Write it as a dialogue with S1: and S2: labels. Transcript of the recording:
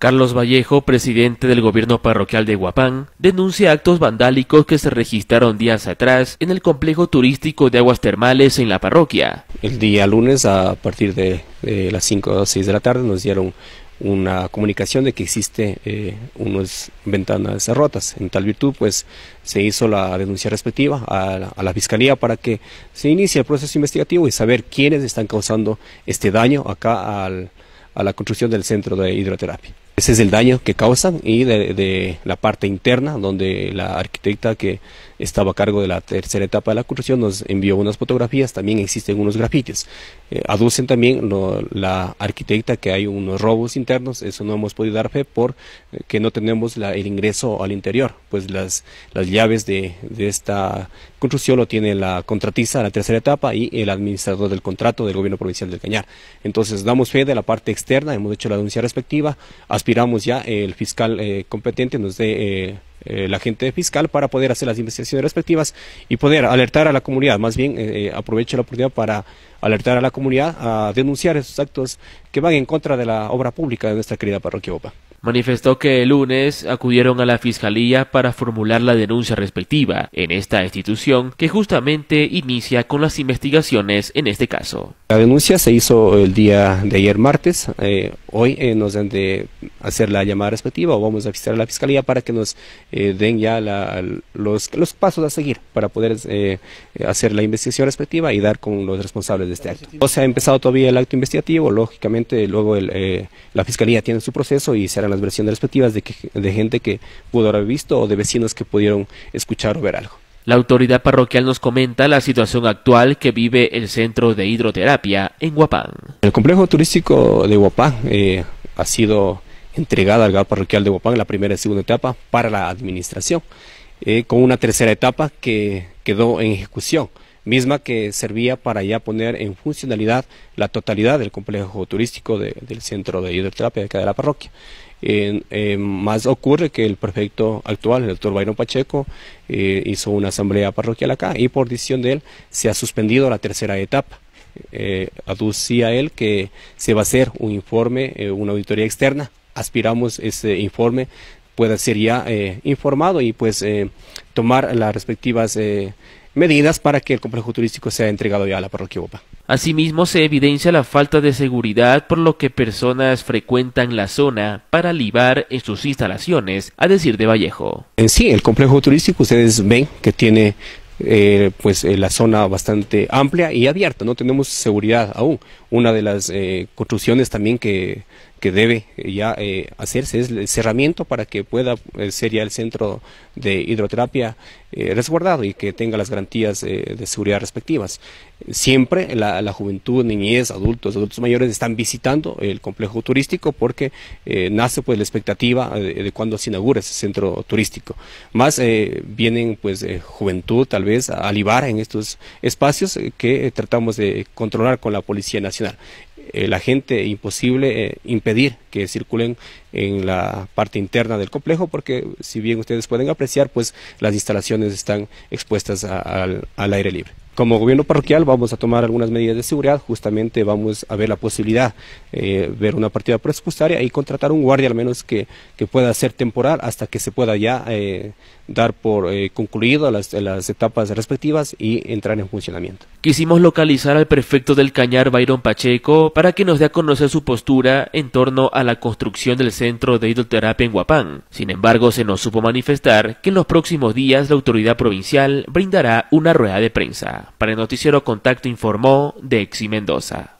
S1: Carlos Vallejo, presidente del gobierno parroquial de Huapán, denuncia actos vandálicos que se registraron días atrás en el complejo turístico de aguas
S2: termales en la parroquia. El día lunes, a partir de, las 5 o 6 de la tarde, nos dieron una comunicación de que existe eh, unas ventanas rotas. En tal virtud, pues se hizo la denuncia respectiva a la, Fiscalía para que se inicie el proceso investigativo y saber quiénes están causando este daño acá a la construcción del centro de hidroterapia. Ese es el daño que causan y de, de la parte interna donde la arquitecta que estaba a cargo de la tercera etapa de la construcción, nos envió unas fotografías, también existen unos grafitis. Eh, aducen también la arquitecta que hay unos robos internos, eso no hemos podido dar fe por eh, que no tenemos el ingreso al interior, pues las, llaves de, esta construcción lo tiene la contratista, de la tercera etapa y el administrador del contrato del gobierno provincial del Cañar. Entonces damos fe de la parte externa, hemos hecho la denuncia respectiva, aspiramos ya eh, el fiscal competente nos dé eh, la gente fiscal para poder hacer las investigaciones respectivas y poder alertar a la comunidad. Más bien, eh, eh aprovecho la oportunidad para alertar a la comunidad a denunciar esos actos que van en contra de la obra pública de nuestra querida parroquia OPA
S1: manifestó que el lunes acudieron a la Fiscalía para formular la denuncia respectiva en esta institución que justamente inicia con las investigaciones en este
S2: caso. La denuncia se hizo el día de ayer martes. Eh, hoy eh, nos han de hacer la llamada respectiva o vamos a visitar a la Fiscalía para que nos eh, den ya la, los, los, pasos a seguir para poder hacer la investigación respectiva y dar con los responsables de este acto. No se ha empezado todavía el acto investigativo, lógicamente luego la Fiscalía tiene su proceso y será las versiones respectivas de, de gente que pudo haber visto o de vecinos que pudieron escuchar o ver algo. La autoridad parroquial nos comenta la situación actual que vive el centro de hidroterapia en Huapán. El complejo turístico de Huapán eh, ha sido entregada al gado parroquial de Huapán, la primera y segunda etapa, para la administración, eh, con una tercera etapa que quedó en ejecución misma que servía para ya poner en funcionalidad la totalidad del complejo turístico del centro de hidroterapia de acá la parroquia. más ocurre que el prefecto actual, el doctor Bayron Pacheco, eh, hizo una asamblea parroquial acá y por decisión de él se ha suspendido la tercera etapa. Eh, aducía él que se va a hacer un informe, eh, una auditoría externa. Aspiramos ese informe pueda ser ya informado y pues tomar las respectivas medidas para que el complejo turístico sea entregado ya a la parroquia UPA.
S1: Asimismo, se evidencia la falta de seguridad por lo que personas frecuentan la zona para libar en sus instalaciones, a decir de Vallejo.
S2: En sí, el complejo turístico ustedes ven que tiene eh, pues eh, la zona bastante amplia y abierta, no tenemos seguridad aún. Una de las eh, construcciones también que que debe eh, ya eh, hacerse, es el cerramiento para que pueda eh, ser ya el centro de hidroterapia resguardado y que tenga las garantías de seguridad respectivas. Siempre la, juventud, niñez, adultos, adultos mayores están visitando el complejo turístico porque nace pues la expectativa de, cuando se inaugura ese centro turístico. Más vienen pues juventud tal vez a alivar en estos espacios que tratamos de controlar con la Policía Nacional. la gente imposible, imposible que circulen en la parte interna del complejo, porque si bien ustedes pueden apreciar, pues las instalaciones están expuestas al aire libre. Como gobierno parroquial vamos a tomar algunas medidas de seguridad, justamente vamos a ver la posibilidad, de eh, ver una partida presupuestaria y contratar un guardia al menos que, pueda ser temporal hasta que se pueda ya eh, dar por eh, concluido las, las etapas respectivas y entrar en funcionamiento.
S1: Quisimos localizar al prefecto del Cañar, Byron Pacheco, para que nos dé a conocer su postura en torno a la construcción del centro de hidroterapia en Huapán. Sin embargo, se nos supo manifestar que en los próximos días la autoridad provincial brindará una rueda de prensa. Para el noticiero Contacto informó de Mendoza.